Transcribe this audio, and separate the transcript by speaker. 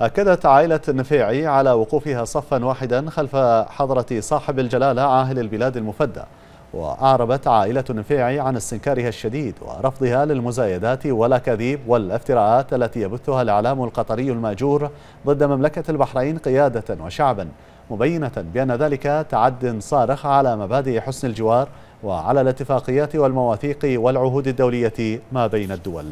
Speaker 1: أكدت عائلة النفيعي على وقوفها صفا واحدا خلف حضرة صاحب الجلالة عاهل البلاد المفدى وأعربت عائلة النفيعي عن استنكارها الشديد ورفضها للمزايدات والأكاذيب والافتراءات التي يبثها الإعلام القطري المأجور ضد مملكة البحرين قيادة وشعبا مبينة بأن ذلك تعد صارخ على مبادئ حسن الجوار وعلى الاتفاقيات والمواثيق والعهود الدولية ما بين الدول